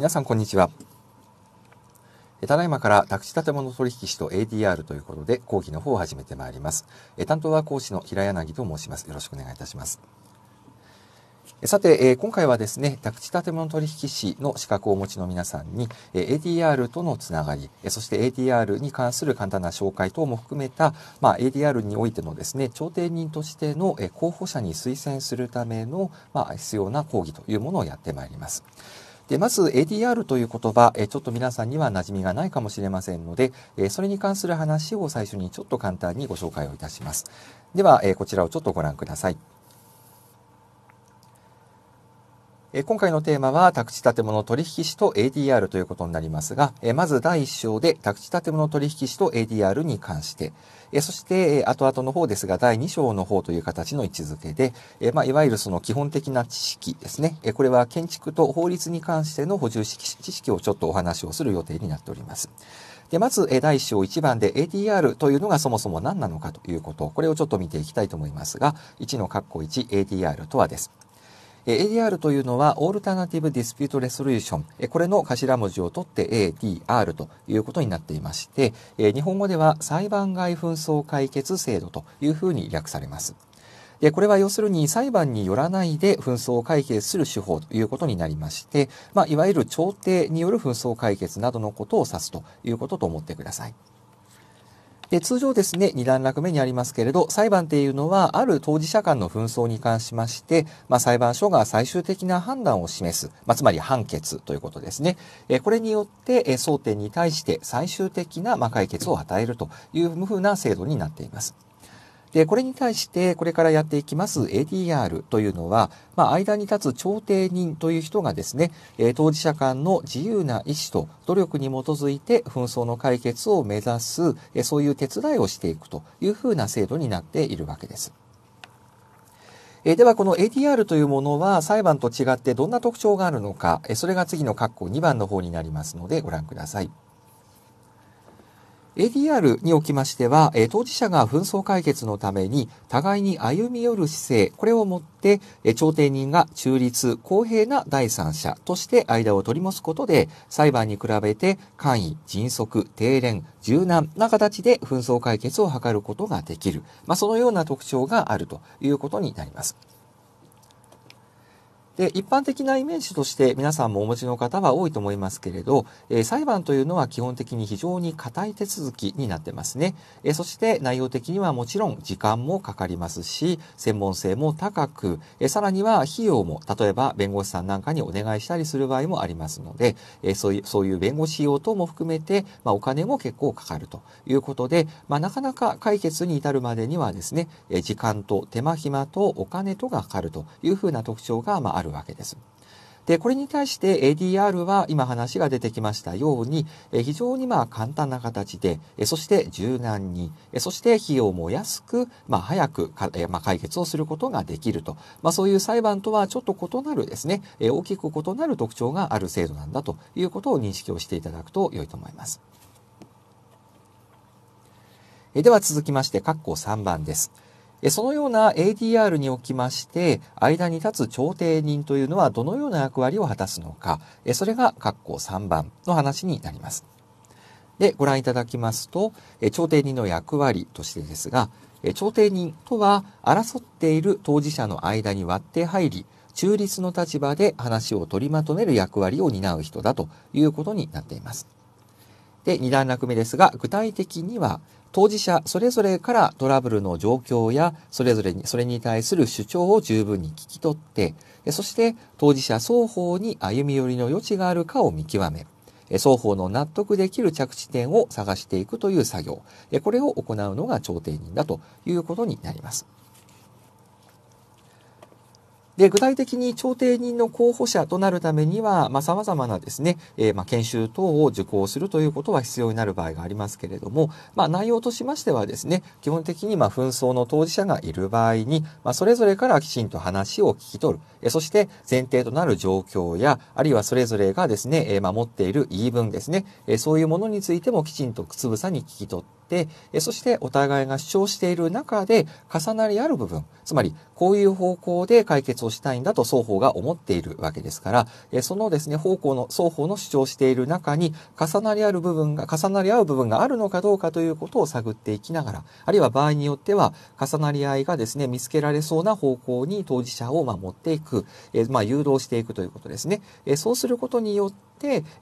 皆さんこんにちは。ただいまから宅地建物取引士と ADR ということで講義の方を始めてまいります。担当は講師の平柳と申します。よろしくお願いいたします。さて、今回はですね、宅地建物取引士の資格をお持ちの皆さんに、ADR とのつながり、そして ADR に関する簡単な紹介等も含めた、まあ、ADR においてのですね、調停人としての候補者に推薦するための、まあ、必要な講義というものをやってまいります。で、まず ADR という言葉、えちょっと皆さんには馴染みがないかもしれませんので、えそれに関する話を最初にちょっと簡単にご紹介をいたします。では、えこちらをちょっとご覧ください。え今回のテーマは宅地建物取引士と ADR ということになりますが、えまず第1章で宅地建物取引士と ADR に関して、えそして、え後々の方ですが、第2章の方という形の位置づけで、えまあ、いわゆるその基本的な知識ですね、えこれは建築と法律に関しての補充式知識をちょっとお話をする予定になっております。で、まず、第1章1番で ADR というのがそもそも何なのかということ、これをちょっと見ていきたいと思いますが、1の括弧1、ADR とはです。ADR というのは、オルタナティブ・ディスピュート・レソリューション。これの頭文字を取って ADR ということになっていまして、日本語では裁判外紛争解決制度というふうに略されます。で、これは要するに裁判によらないで紛争を解決する手法ということになりまして、まあ、いわゆる調停による紛争解決などのことを指すということと思ってください。で、通常ですね、二段落目にありますけれど、裁判っていうのは、ある当事者間の紛争に関しまして、まあ、裁判所が最終的な判断を示す、まあ、つまり判決ということですね。えこれによって、争点に対して最終的な、ま解決を与えるというふうな制度になっています。で、これに対して、これからやっていきます ADR というのは、まあ、間に立つ調停人という人がですね、え当事者間の自由な意思と努力に基づいて紛争の解決を目指す、えそういう手伝いをしていくというふうな制度になっているわけです。えではこの ADR というものは裁判と違ってどんな特徴があるのか、えそれが次の括弧2番の方になりますのでご覧ください。ADR におきましては、え当事者が紛争解決のために互いに歩み寄る姿勢、これをもって、え調停人が中立、公平な第三者として間を取り持つことで、裁判に比べて簡易、迅速、低廉、柔軟な形で紛争解決を図ることができる。まあ、そのような特徴があるということになります。で、一般的なイメージとして皆さんもお持ちの方は多いと思いますけれど、え裁判というのは基本的に非常に固い手続きになってますね。えそして内容的にはもちろん時間もかかりますし、専門性も高く、えさらには費用も、例えば弁護士さんなんかにお願いしたりする場合もありますので、えそういう、そういう弁護士費用等も含めて、まあ、お金も結構かかるということで、まあ、なかなか解決に至るまでにはですね、え時間と手間暇とお金とがかかるというふうな特徴が、まあ、あるるわけです。で、これに対して ADR は今話が出てきましたように、非常にまあ簡単な形で、そして柔軟に、そして費用も安く、まあ早くか、まあ、解決をすることができると、まあそういう裁判とはちょっと異なるですね、大きく異なる特徴がある制度なんだということを認識をしていただくと良いと思います。では続きまして、括弧3番です。そのような ADR におきまして、間に立つ調停人というのはどのような役割を果たすのか、それが括弧3番の話になります。で、ご覧いただきますと、調停人の役割としてですが、調停人とは争っている当事者の間に割って入り、中立の立場で話を取りまとめる役割を担う人だということになっています。で、二段落目ですが、具体的には、当事者それぞれからトラブルの状況や、それぞれに、それに対する主張を十分に聞き取って、そして当事者双方に歩み寄りの余地があるかを見極め、双方の納得できる着地点を探していくという作業、これを行うのが調停人だということになります。で、具体的に調停人の候補者となるためには、まあ、様々なですね、えー、まあ、研修等を受講するということは必要になる場合がありますけれども、まあ、内容としましてはですね、基本的に、ま紛争の当事者がいる場合に、まそれぞれからきちんと話を聞き取る、えそして前提となる状況や、あるいはそれぞれがですね、えー、持っている言い分ですね、えそういうものについてもきちんとくつぶさに聞き取って、、そしてお互いが主張している中で重なり合う部分、つまりこういう方向で解決をしたいんだと双方が思っているわけですから、そのですね、方向の、双方の主張している中に重なり合う部分が、重なり合う部分があるのかどうかということを探っていきながら、あるいは場合によっては重なり合いがですね、見つけられそうな方向に当事者を持っていく、まあ、誘導していくということですね。そうすることによって、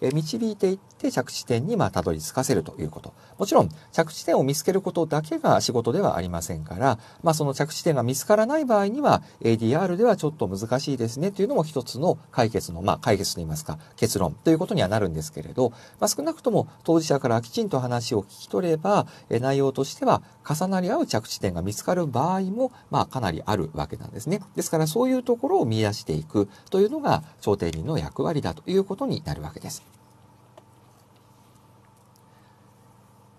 え導いていって着地点にまあたどり着かせるということ。もちろん着地点を見つけることだけが仕事ではありませんから、まあ、その着地点が見つからない場合には ADR ではちょっと難しいですねというのも一つの解決の、まあ、解決といいますか結論ということにはなるんですけれど、まあ、少なくとも当事者からきちんと話を聞き取れば、え内容としては重なり合う着地点が見つかる場合も、まあ、かなりあるわけなんですね。ですからそういうところを見出していくというのが調停人の役割だということになるわけです。わけです。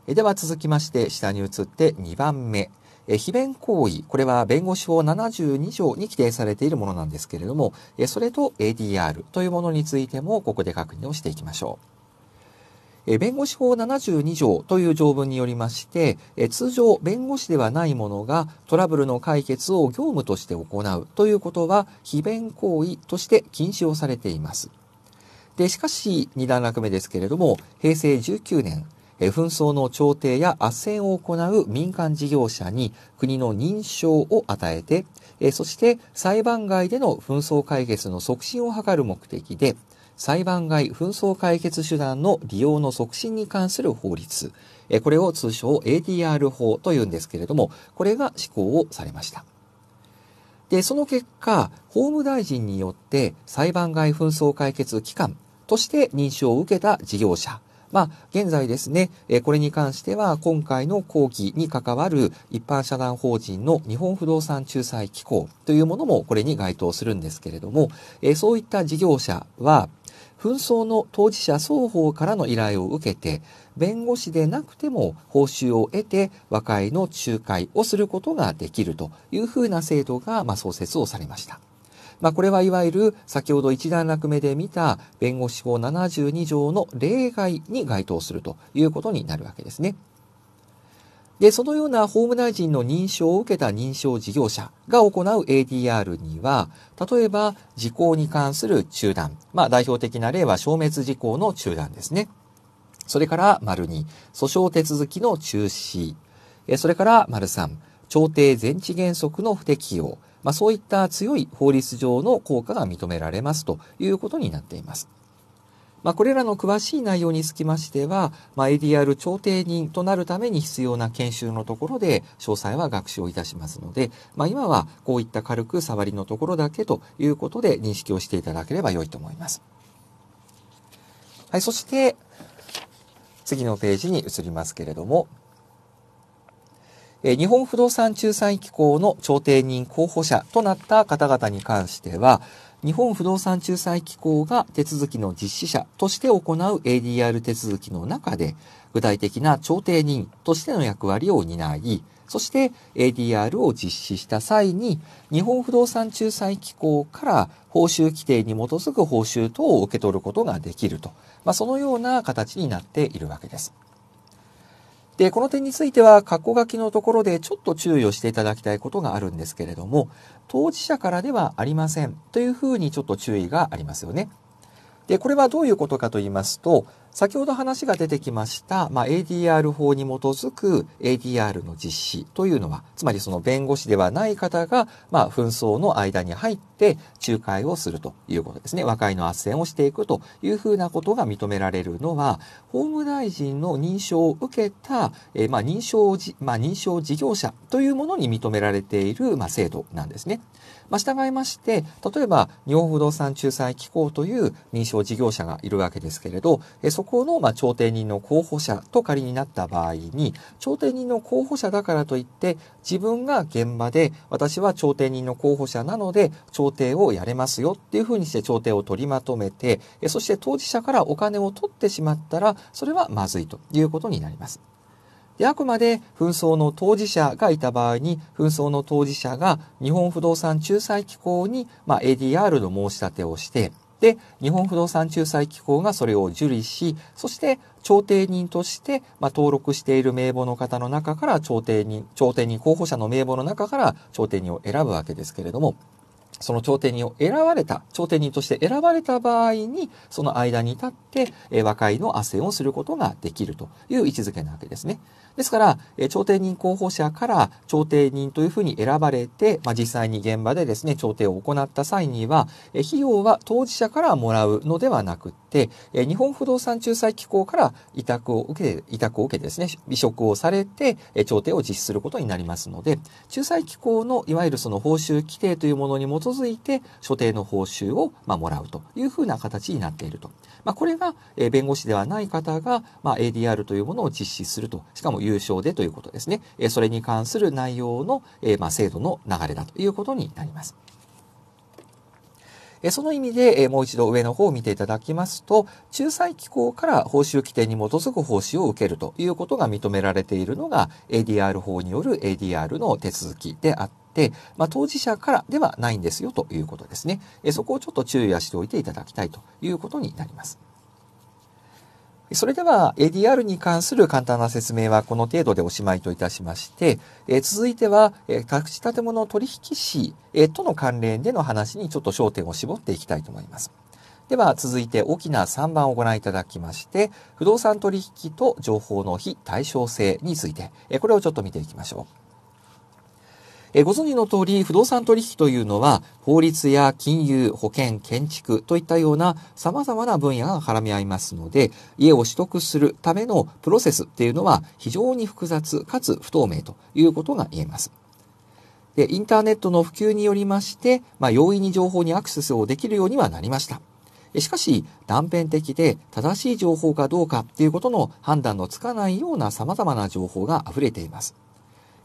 では続きまして下に移って2番目。非弁行為、これは弁護士法72条に規定されているものなんですけれども、それと ADR というものについてもここで確認をしていきましょう。弁護士法72条という条文によりまして、通常弁護士ではない者がトラブルの解決を業務として行うということは非弁行為として禁止をされています。で、しかし、二段落目ですけれども、平成19年、紛争の調停や斡旋を行う民間事業者に国の認証を与えて、そして裁判外での紛争解決の促進を図る目的で、裁判外紛争解決手段の利用の促進に関する法律、これを通称 ADR 法というんですけれども、これが施行をされました。で、その結果、法務大臣によって裁判外紛争解決機関、として認証を受けた事業者、まあ、現在ですね、これに関しては今回の後期に関わる一般社団法人の日本不動産仲裁機構というものもこれに該当するんですけれども、そういった事業者は、紛争の当事者双方からの依頼を受けて、弁護士でなくても報酬を得て和解の仲介をすることができるというふうな制度が、まあ、創設をされました。まあ、これはいわゆる先ほど一段落目で見た弁護士法72条の例外に該当するということになるわけですね。で、そのような法務大臣の認証を受けた認証事業者が行う ADR には、例えば時効に関する中断。まあ代表的な例は消滅時効の中断ですね。それから、丸2、訴訟手続きの中止。それから、丸3、調停全治原則の不適用。まあ、そういった強い法律上の効果が認められますということになっています。まあ、これらの詳しい内容につきましては、まあ、ADR 調停人となるために必要な研修のところで詳細は学習をいたしますので、まあ、今はこういった軽く触りのところだけということで認識をしていただければ良いと思います。はい、そして次のページに移りますけれども、日本不動産仲裁機構の調停人候補者となった方々に関しては、日本不動産仲裁機構が手続きの実施者として行う ADR 手続きの中で、具体的な調停人としての役割を担い、そして ADR を実施した際に、日本不動産仲裁機構から報酬規定に基づく報酬等を受け取ることができると、まあ、そのような形になっているわけです。で、この点については、括弧書きのところでちょっと注意をしていただきたいことがあるんですけれども、当事者からではありませんというふうにちょっと注意がありますよね。で、これはどういうことかと言いますと、先ほど話が出てきました、まあ、ADR 法に基づく ADR の実施というのは、つまりその弁護士ではない方が、まあ、紛争の間に入って仲介をするということですね。和解の斡旋をしていくというふうなことが認められるのは、法務大臣の認証を受けた、えまあ、認証じ、まあ、認証事業者というものに認められている、ま制度なんですね。まあ、従いまして、例えば、日本不動産仲裁機構という認証事業者がいるわけですけれど、えそこの、ま調停人の候補者と仮になった場合に、調停人の候補者だからといって、自分が現場で、私は調停人の候補者なので、調停をやれますよっていうふうにして調停を取りまとめて、えそして当事者からお金を取ってしまったら、それはまずいということになります。で、あくまで紛争の当事者がいた場合に、紛争の当事者が日本不動産仲裁機構に、まあ、ADR の申し立てをして、で、日本不動産仲裁機構がそれを受理し、そして調停人として、まあ、登録している名簿の方の中から調停人、調停人候補者の名簿の中から調停人を選ぶわけですけれども、その調停人を選ばれた、調停人として選ばれた場合に、その間に立って、和解の斡旋をすることができるという位置づけなわけですね。ですから、え調停人候補者から調停人というふうに選ばれて、まあ、実際に現場でですね、調停を行った際には、え費用は当事者からもらうのではなくって、え日本不動産仲裁機構から委託を受けて、委託を受けてですね、移植をされて、え調停を実施することになりますので、仲裁機構のいわゆるその報酬規定というものに基づいて、所定の報酬を、まあ、もらうというふうな形になっていると。まあ、これが、え弁護士ではない方が、まあ、ADR というものを実施すると、しかも有償でということですね。えそれに関する内容の、えまあ、制度の流れだということになります。その意味でもう一度上の方を見ていただきますと、仲裁機構から報酬規定に基づく報酬を受けるということが認められているのが ADR 法による ADR の手続きであっで、まあ、当事者からではないんですよということですね。えそこをちょっと注意はしておいていただきたいということになります。それでは ADR に関する簡単な説明はこの程度でおしまいといたしまして、え続いては、え宅地建物取引士、えとの関連での話にちょっと焦点を絞っていきたいと思います。では続いて大きな3番をご覧いただきまして、不動産取引と情報の非対称性について、えこれをちょっと見ていきましょう。えご存知の通り、不動産取引というのは、法律や金融、保険、建築といったような様々な分野が絡み合いますので、家を取得するためのプロセスっていうのは非常に複雑かつ不透明ということが言えます。で、インターネットの普及によりまして、まあ、容易に情報にアクセスをできるようにはなりました。しかし、断片的で正しい情報かどうかっていうことの判断のつかないような様々な情報が溢れています。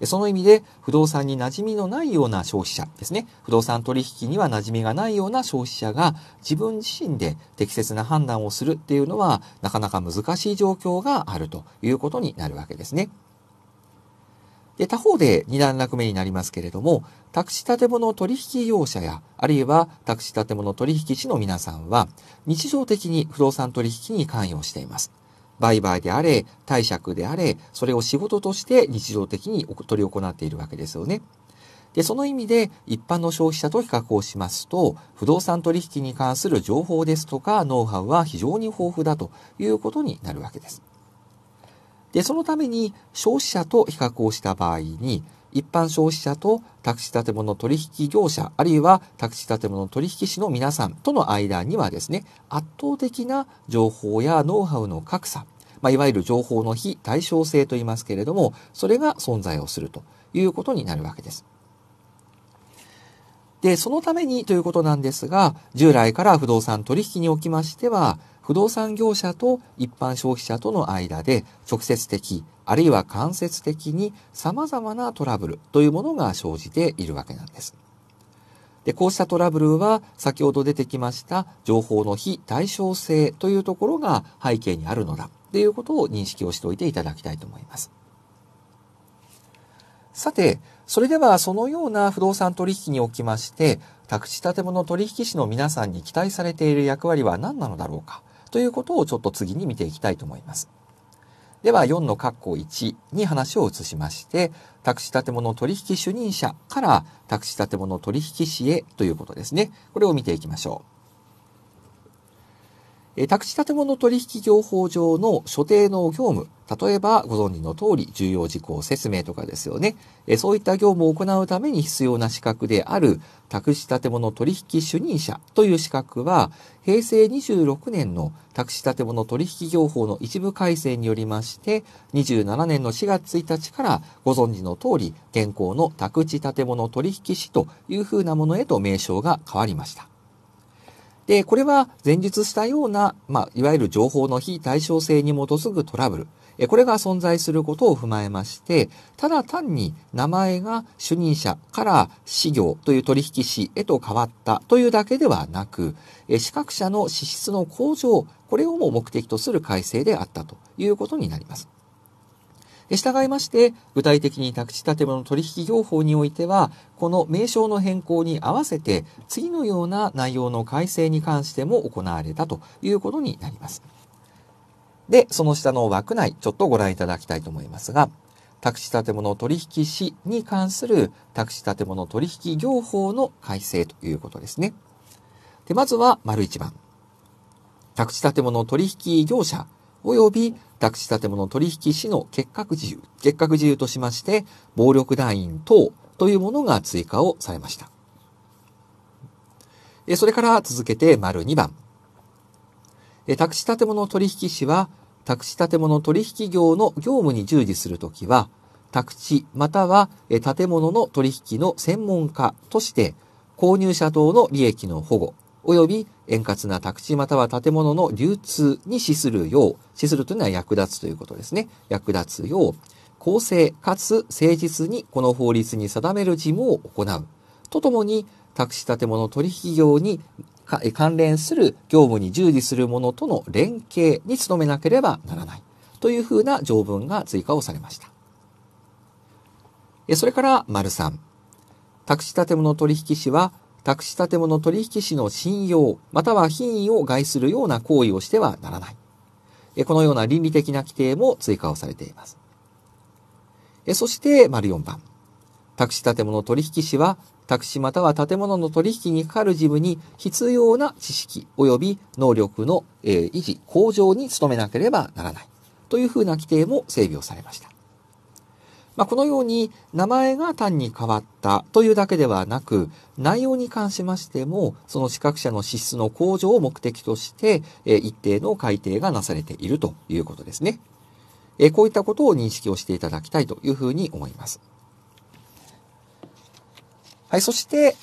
その意味で、不動産に馴染みのないような消費者ですね、不動産取引には馴染みがないような消費者が自分自身で適切な判断をするっていうのは、なかなか難しい状況があるということになるわけですね。で、他方で2段落目になりますけれども、宅地建物取引業者や、あるいは宅地建物取引士の皆さんは、日常的に不動産取引に関与しています。売買であれ、貸借であれ、それを仕事として日常的に取り行っているわけですよね。で、その意味で一般の消費者と比較をしますと、不動産取引に関する情報ですとかノウハウは非常に豊富だということになるわけです。で、そのために消費者と比較をした場合に、一般消費者と宅地建物取引業者あるいは宅地建物取引士の皆さんとの間にはですね圧倒的な情報やノウハウの格差、まあ、いわゆる情報の非対称性と言いますけれどもそれが存在をするということになるわけです。でそのためにということなんですが従来から不動産取引におきましては不動産業者と一般消費者との間で直接的あるいは間接的に様々なトラブルというものが生じているわけなんです。で、こうしたトラブルは先ほど出てきました情報の非対称性というところが背景にあるのだっていうことを認識をしておいていただきたいと思います。さて、それではそのような不動産取引におきまして、宅地建物取引士の皆さんに期待されている役割は何なのだろうかということをちょっと次に見ていきたいと思います。では4の括弧1に話を移しまして、宅地建物取引主任者から宅地建物取引士へということですね。これを見ていきましょう。え宅地建物取引業法上の所定の業務、例えばご存知の通り重要事項説明とかですよね、えそういった業務を行うために必要な資格である宅地建物取引主任者という資格は、平成26年の宅地建物取引業法の一部改正によりまして、27年の4月1日からご存知の通り、現行の宅地建物取引士というふうなものへと名称が変わりました。で、これは前述したような、まあ、いわゆる情報の非対称性に基づくトラブル。これが存在することを踏まえまして、ただ単に名前が主任者から資業という取引士へと変わったというだけではなく、資格者の資質の向上、これをも目的とする改正であったということになります。で従いまして、具体的に宅地建物取引業法においては、この名称の変更に合わせて、次のような内容の改正に関しても行われたということになります。で、その下の枠内、ちょっとご覧いただきたいと思いますが、宅地建物取引士に関する宅地建物取引業法の改正ということですね。で、まずは、丸一番。宅地建物取引業者及び宅地建物取引士の結核自由、結核自由としまして、暴力団員等というものが追加をされました。それから続けて丸2番。宅地建物取引士は、宅地建物取引業の業務に従事するときは、宅地または建物の取引の専門家として、購入者等の利益の保護、及び円滑な宅地または建物の流通に資するよう、資するというのは役立つということですね。役立つよう、公正かつ誠実にこの法律に定める事務を行う。とともに、宅地建物取引業に関連する業務に従事する者との連携に努めなければならない。というふうな条文が追加をされました。それから、丸三。宅地建物取引士は、宅地建物取引士の信用、または品位を害するような行為をしてはならない。このような倫理的な規定も追加をされています。そして、丸4番。宅地建物取引士は、宅地または建物の取引にかかる事務に必要な知識及び能力の維持、向上に努めなければならないというふうな規定も整備をされました。まあ、このように名前が単に変わったというだけではなく、内容に関しましても、その資格者の資質の向上を目的として、え一定の改定がなされているということですね。えこういったことを認識をしていただきたいというふうに思います。はい、そして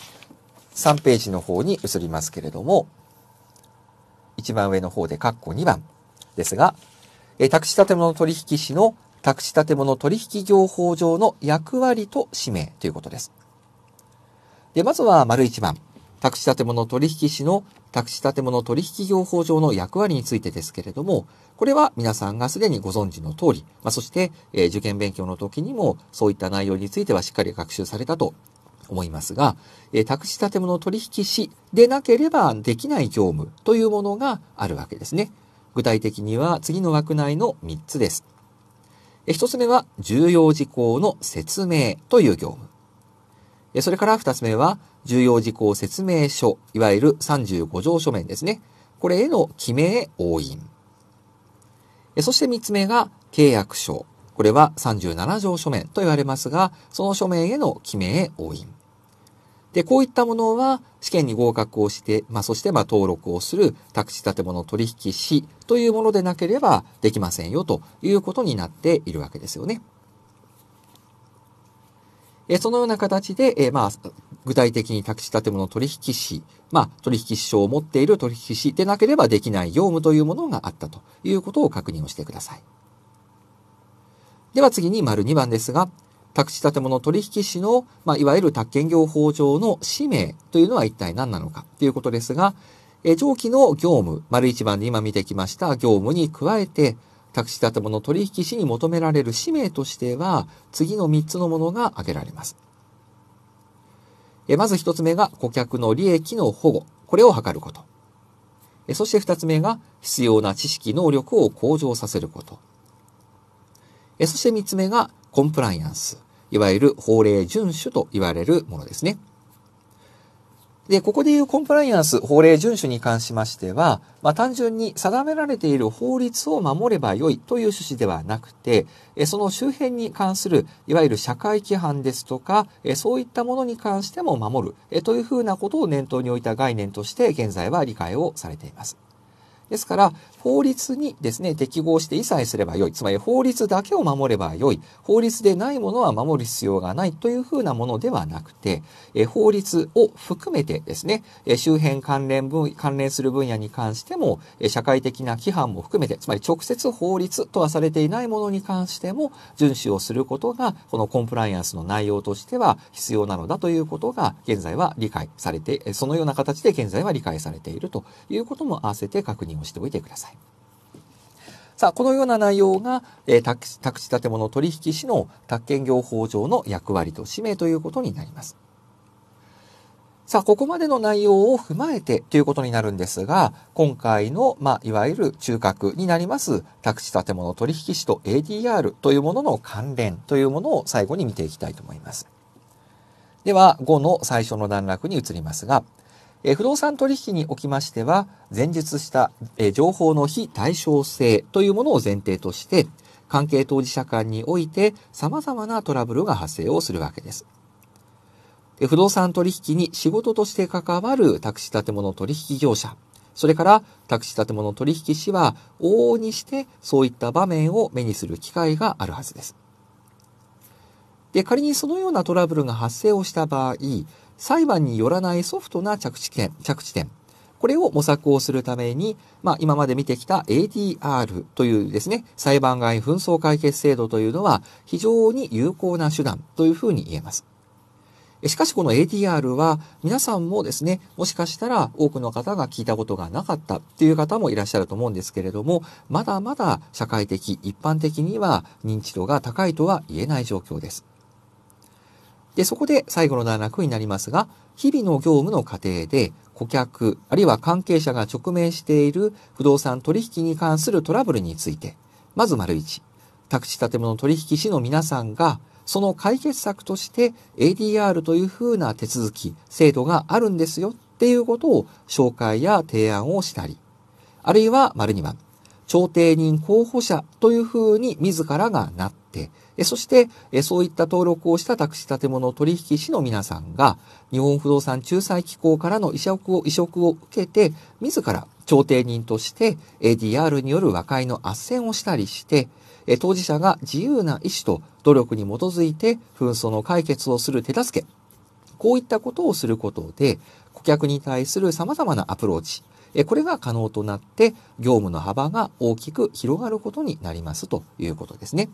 3ページの方に移りますけれども、一番上の方で括弧2番ですが、宅地建物取引士の宅地建物取引業法上の役割と使命ということです。で、まずは丸1番、宅地建物取引士の宅地建物取引業法上の役割についてですけれども、これは皆さんがすでにご存知の通り、まあ、そして、えー、受験勉強の時にもそういった内容についてはしっかり学習されたと思いますが、えー、宅地建物取引士でなければできない業務というものがあるわけですね。具体的には次の枠内の3つです。一つ目は重要事項の説明という業務。それから二つ目は重要事項説明書、いわゆる35条書面ですね。これへの記名押印。そして三つ目が契約書。これは37条書面と言われますが、その書面への記名押印。で、こういったものは試験に合格をして、まあ、そしてまあ登録をする宅地建物取引士というものでなければできませんよということになっているわけですよね。えそのような形で、えまあ、具体的に宅地建物取引士、まあ、取引士証を持っている取引士でなければできない業務というものがあったということを確認をしてください。では次に丸2番ですが、宅地建物取引士の、まあ、いわゆる宅建業法上の使命というのは一体何なのかということですが、え上記の業務、丸一番で今見てきました業務に加えて、宅地建物取引士に求められる使命としては、次の3つのものが挙げられます。えまず1つ目が顧客の利益の保護。これを図ること。えそして2つ目が必要な知識能力を向上させること。えそして3つ目がコンプライアンス、いわゆる法令遵守と言われるものですね。で、ここでいうコンプライアンス、法令遵守に関しましては、まあ、単純に定められている法律を守ればよいという趣旨ではなくて、その周辺に関する、いわゆる社会規範ですとか、そういったものに関しても守るというふうなことを念頭に置いた概念として現在は理解をされています。ですから、法律にですね、適合して一切すればよい。つまり法律だけを守ればよい。法律でないものは守る必要がないというふうなものではなくて、え法律を含めてですね、え周辺関連分、関連する分野に関しても、え社会的な規範も含めて、つまり直接法律とはされていないものに関しても、遵守をすることが、このコンプライアンスの内容としては必要なのだということが、現在は理解されて、そのような形で現在は理解されているということも合わせて確認をしておいてください。さあ、このような内容が、えー、宅地建物取引士の宅建業法上の役割と使命ということになります。さあ、ここまでの内容を踏まえてということになるんですが、今回の、まあ、いわゆる中核になります、宅地建物取引士と ADR というものの関連というものを最後に見ていきたいと思います。では、5の最初の段落に移りますが、え不動産取引におきましては、前述した、え情報の非対称性というものを前提として、関係当事者間において様々なトラブルが発生をするわけです。不動産取引に仕事として関わる宅地建物取引業者、それから宅地建物取引士は往々にしてそういった場面を目にする機会があるはずです。で、仮にそのようなトラブルが発生をした場合、裁判によらないソフトな着地点、着地点、これを模索をするために、まあ、今まで見てきた ADR というですね、裁判外紛争解決制度というのは非常に有効な手段というふうに言えます。しかしこの ADR は皆さんもですね、もしかしたら多くの方が聞いたことがなかったっていう方もいらっしゃると思うんですけれども、まだまだ社会的、一般的には認知度が高いとは言えない状況です。で、そこで最後の段落になりますが、日々の業務の過程で、顧客、あるいは関係者が直面している不動産取引に関するトラブルについて、まず丸1、宅地建物取引士の皆さんが、その解決策として ADR というふうな手続き、制度があるんですよっていうことを紹介や提案をしたり、あるいは丸2番、調停人候補者というふうに自らがなっ、そして、そういった登録をした宅地建物取引士の皆さんが、日本不動産仲裁機構からの移植を、移植を受けて、自ら調停人として DR による和解の斡旋をしたりして、当事者が自由な意思と努力に基づいて紛争の解決をする手助け、こういったことをすることで、顧客に対する様々なアプローチ、これが可能となって、業務の幅が大きく広がることになりますということですね。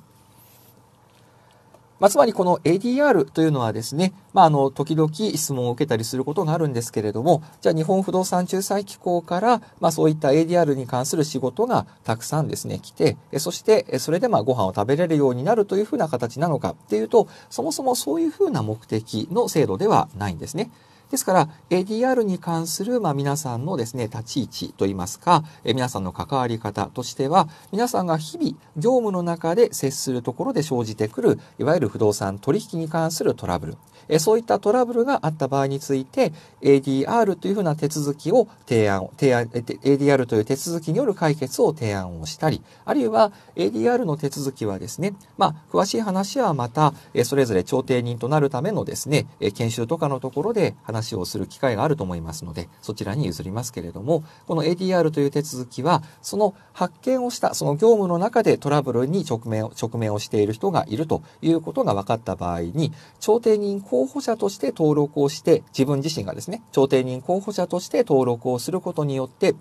まあ、つまりこの ADR というのはですね、まあ、あの時々質問を受けたりすることがあるんですけれどもじゃあ日本不動産仲裁機構から、まあ、そういった ADR に関する仕事がたくさんですね来てそしてそれでまあご飯を食べれるようになるというふうな形なのかっていうとそもそもそういうふうな目的の制度ではないんですね。ですから ADR に関する、まあ、皆さんのですね立ち位置といいますか、え皆さんの関わり方としては皆さんが日々業務の中で接するところで生じてくるいわゆる不動産取引に関するトラブルえそういったトラブルがあった場合について、ADR というふうな手続きを提案、提案、ADR という手続きによる解決を提案をしたり、あるいは ADR の手続きはですね、まあ、詳しい話はまた、えそれぞれ調停人となるためのですね、え研修とかのところで話をする機会があると思いますので、そちらに譲りますけれども、この ADR という手続きは、その発見をした、その業務の中でトラブルに直面、直面をしている人がいるということが分かった場合に、調停人候補者として登録をして、自分自身がですね、調停人候補者として登録をすることによって、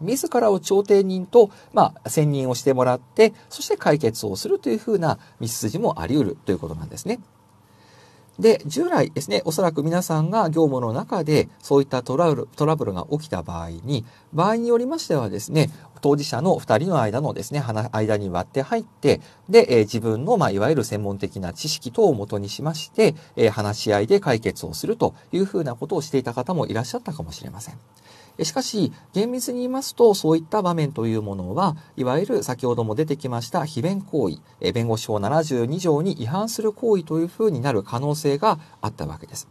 自らを調停人と、まあ、選任をしてもらって、そして解決をするというふうな道筋もあり得るということなんですね。で、従来ですね、おそらく皆さんが業務の中でそういったトラブルトラブルが起きた場合に、場合によりましてはですね、当事者の2人の間のですね、間に割って入って、で、え自分の、まあ、いわゆる専門的な知識等をとにしまして、え話し合いで解決をするというふうなことをしていた方もいらっしゃったかもしれません。しかし、厳密に言いますと、そういった場面というものは、いわゆる先ほども出てきました非弁行為、弁護士法72条に違反する行為というふうになる可能性があったわけです。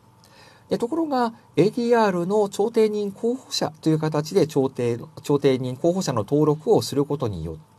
でところが ADR の調停人候補者という形で調停調停人候補者の登録をすることによって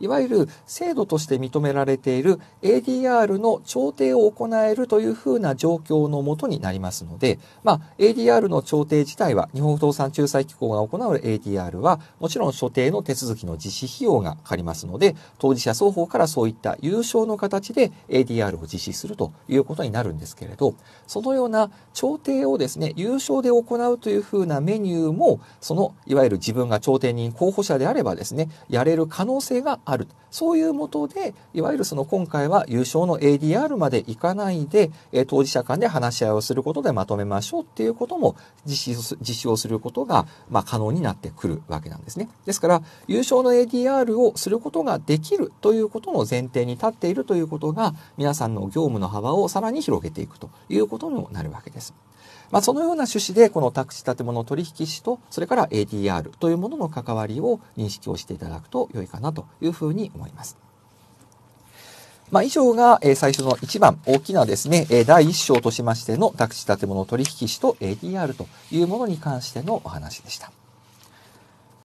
いわゆる制度として認められている ADR の調停を行えるというふうな状況のもとになりますので、まあ、ADR の調停自体は、日本不動産仲裁機構が行う ADR は、もちろん所定の手続きの実施費用がかかりますので、当事者双方からそういった有償の形で ADR を実施するということになるんですけれど、そのような調停をですね、有償で行うというふうなメニューも、その、いわゆる自分が調停人候補者であればですね、やれる可能能性があるそういうもとでいわゆるその今回は優勝の ADR までいかないで、え当事者間で話し合いをすることでまとめましょうっていうことも実施実施をすることが、まあ、可能になってくるわけなんですね。ですから優勝の ADR をすることができるということの前提に立っているということが皆さんの業務の幅をさらに広げていくということにもなるわけです。まあ、そのような趣旨でこの宅地建物取引士とそれから ADR というものの関わりを認識をしていただくと良いかなというふうに思います。まあ、以上が、え最初の一番、大きなですね、え第一章としましての宅地建物取引士と ADR というものに関してのお話でした。